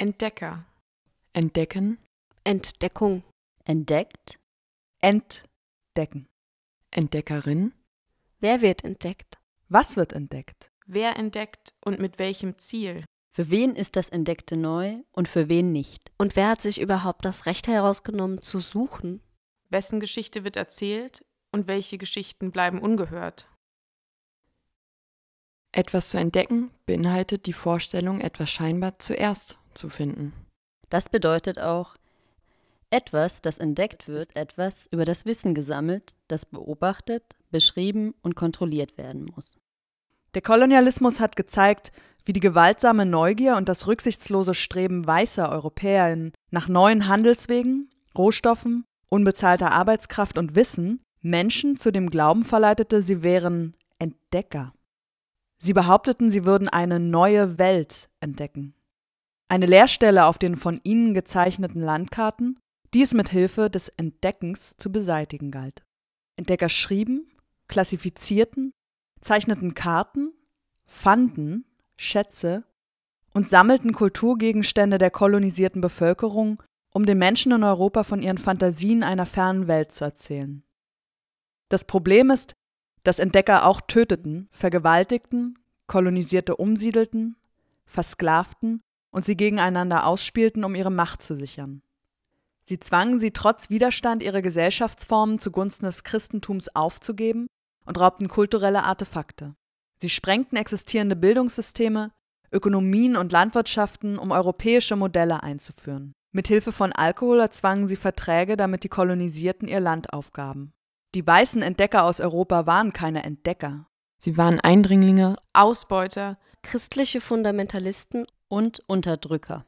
Entdecker. Entdecken. Entdeckung. Entdeckt. Entdecken. Entdeckerin. Wer wird entdeckt? Was wird entdeckt? Wer entdeckt und mit welchem Ziel? Für wen ist das Entdeckte neu und für wen nicht? Und wer hat sich überhaupt das Recht herausgenommen zu suchen? Wessen Geschichte wird erzählt und welche Geschichten bleiben ungehört? Etwas zu entdecken beinhaltet die Vorstellung, etwas scheinbar zuerst zu finden. Das bedeutet auch, etwas, das entdeckt wird, etwas über das Wissen gesammelt, das beobachtet, beschrieben und kontrolliert werden muss. Der Kolonialismus hat gezeigt, wie die gewaltsame Neugier und das rücksichtslose Streben weißer Europäerinnen nach neuen Handelswegen, Rohstoffen, unbezahlter Arbeitskraft und Wissen Menschen zu dem Glauben verleitete, sie wären Entdecker. Sie behaupteten, sie würden eine neue Welt entdecken. Eine Leerstelle auf den von ihnen gezeichneten Landkarten, die es mit Hilfe des Entdeckens zu beseitigen galt. Entdecker schrieben, klassifizierten, zeichneten Karten, fanden Schätze und sammelten Kulturgegenstände der kolonisierten Bevölkerung, um den Menschen in Europa von ihren Fantasien einer fernen Welt zu erzählen. Das Problem ist, dass Entdecker auch töteten, vergewaltigten, Kolonisierte umsiedelten, versklavten und sie gegeneinander ausspielten, um ihre Macht zu sichern. Sie zwangen sie trotz Widerstand, ihre Gesellschaftsformen zugunsten des Christentums aufzugeben und raubten kulturelle Artefakte. Sie sprengten existierende Bildungssysteme, Ökonomien und Landwirtschaften, um europäische Modelle einzuführen. Mithilfe von Alkohol erzwangen sie Verträge, damit die Kolonisierten ihr Land aufgaben. Die weißen Entdecker aus Europa waren keine Entdecker. Sie waren Eindringlinge, Ausbeuter, christliche Fundamentalisten und Unterdrücker.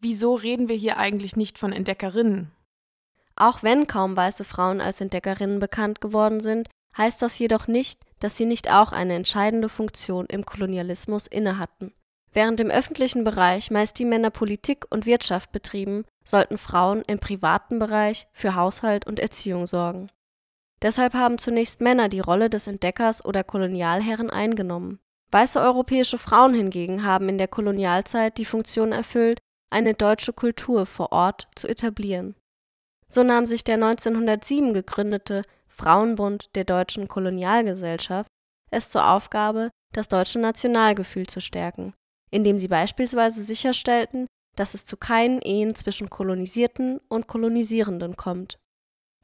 Wieso reden wir hier eigentlich nicht von Entdeckerinnen? Auch wenn kaum weiße Frauen als Entdeckerinnen bekannt geworden sind, heißt das jedoch nicht, dass sie nicht auch eine entscheidende Funktion im Kolonialismus innehatten. Während im öffentlichen Bereich meist die Männer Politik und Wirtschaft betrieben, sollten Frauen im privaten Bereich für Haushalt und Erziehung sorgen. Deshalb haben zunächst Männer die Rolle des Entdeckers oder Kolonialherren eingenommen. Weiße europäische Frauen hingegen haben in der Kolonialzeit die Funktion erfüllt, eine deutsche Kultur vor Ort zu etablieren. So nahm sich der 1907 gegründete Frauenbund der deutschen Kolonialgesellschaft es zur Aufgabe, das deutsche Nationalgefühl zu stärken, indem sie beispielsweise sicherstellten, dass es zu keinen Ehen zwischen Kolonisierten und Kolonisierenden kommt.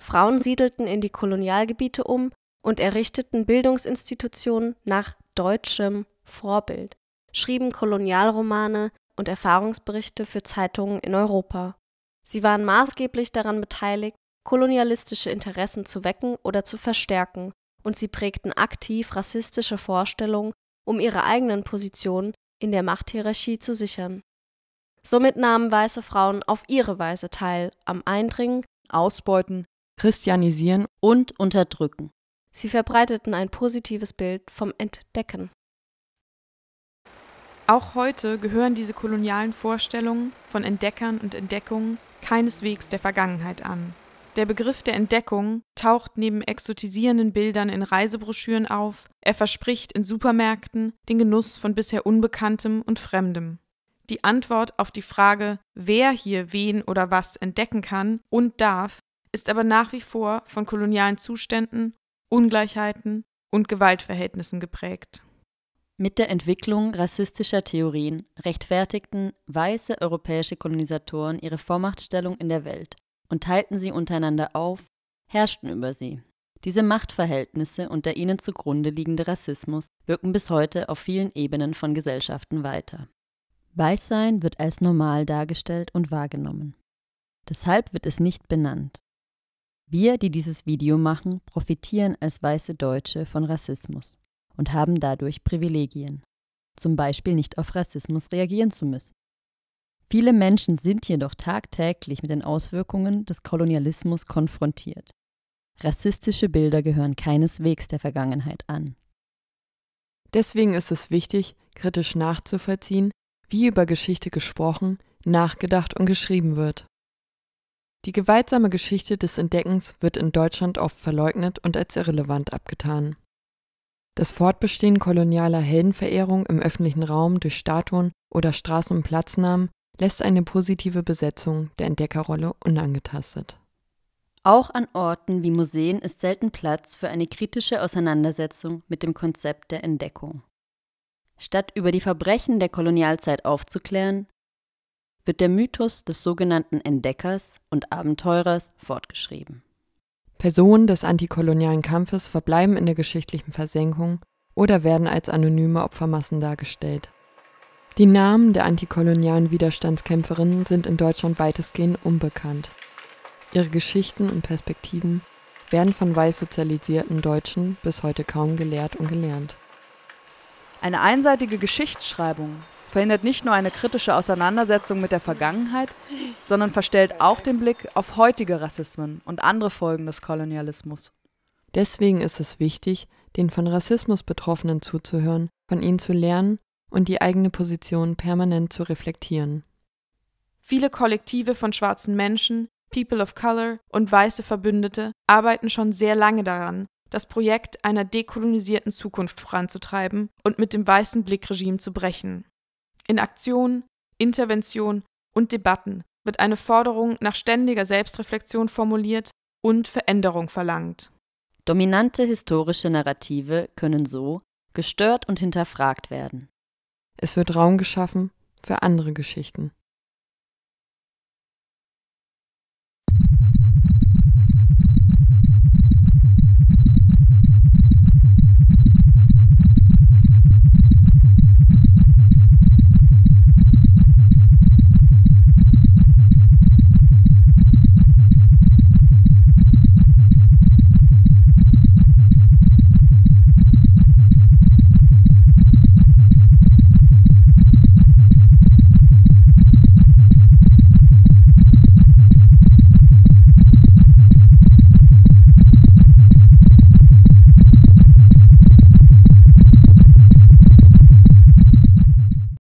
Frauen siedelten in die Kolonialgebiete um und errichteten Bildungsinstitutionen nach deutschem Vorbild, schrieben Kolonialromane und Erfahrungsberichte für Zeitungen in Europa. Sie waren maßgeblich daran beteiligt, kolonialistische Interessen zu wecken oder zu verstärken, und sie prägten aktiv rassistische Vorstellungen, um ihre eigenen Positionen in der Machthierarchie zu sichern. Somit nahmen weiße Frauen auf ihre Weise teil am Eindringen, Ausbeuten, Christianisieren und Unterdrücken. Sie verbreiteten ein positives Bild vom Entdecken. Auch heute gehören diese kolonialen Vorstellungen von Entdeckern und Entdeckungen keineswegs der Vergangenheit an. Der Begriff der Entdeckung taucht neben exotisierenden Bildern in Reisebroschüren auf, er verspricht in Supermärkten den Genuss von bisher Unbekanntem und Fremdem. Die Antwort auf die Frage, wer hier wen oder was entdecken kann und darf, ist aber nach wie vor von kolonialen Zuständen Ungleichheiten und Gewaltverhältnissen geprägt. Mit der Entwicklung rassistischer Theorien rechtfertigten weiße europäische Kolonisatoren ihre Vormachtstellung in der Welt und teilten sie untereinander auf, herrschten über sie. Diese Machtverhältnisse und der ihnen zugrunde liegende Rassismus wirken bis heute auf vielen Ebenen von Gesellschaften weiter. Weißsein wird als normal dargestellt und wahrgenommen. Deshalb wird es nicht benannt. Wir, die dieses Video machen, profitieren als weiße Deutsche von Rassismus und haben dadurch Privilegien, zum Beispiel nicht auf Rassismus reagieren zu müssen. Viele Menschen sind jedoch tagtäglich mit den Auswirkungen des Kolonialismus konfrontiert. Rassistische Bilder gehören keineswegs der Vergangenheit an. Deswegen ist es wichtig, kritisch nachzuvollziehen, wie über Geschichte gesprochen, nachgedacht und geschrieben wird. Die gewaltsame Geschichte des Entdeckens wird in Deutschland oft verleugnet und als irrelevant abgetan. Das Fortbestehen kolonialer Heldenverehrung im öffentlichen Raum durch Statuen oder Straßen- und Platznamen lässt eine positive Besetzung der Entdeckerrolle unangetastet. Auch an Orten wie Museen ist selten Platz für eine kritische Auseinandersetzung mit dem Konzept der Entdeckung. Statt über die Verbrechen der Kolonialzeit aufzuklären, wird der Mythos des sogenannten Entdeckers und Abenteurers fortgeschrieben. Personen des antikolonialen Kampfes verbleiben in der geschichtlichen Versenkung oder werden als anonyme Opfermassen dargestellt. Die Namen der antikolonialen Widerstandskämpferinnen sind in Deutschland weitestgehend unbekannt. Ihre Geschichten und Perspektiven werden von weiß sozialisierten Deutschen bis heute kaum gelehrt und gelernt. Eine einseitige Geschichtsschreibung verhindert nicht nur eine kritische Auseinandersetzung mit der Vergangenheit, sondern verstellt auch den Blick auf heutige Rassismen und andere Folgen des Kolonialismus. Deswegen ist es wichtig, den von Rassismus Betroffenen zuzuhören, von ihnen zu lernen und die eigene Position permanent zu reflektieren. Viele Kollektive von schwarzen Menschen, People of Color und weiße Verbündete arbeiten schon sehr lange daran, das Projekt einer dekolonisierten Zukunft voranzutreiben und mit dem weißen Blickregime zu brechen. In Aktionen, Interventionen und Debatten wird eine Forderung nach ständiger Selbstreflexion formuliert und Veränderung verlangt. Dominante historische Narrative können so gestört und hinterfragt werden. Es wird Raum geschaffen für andere Geschichten.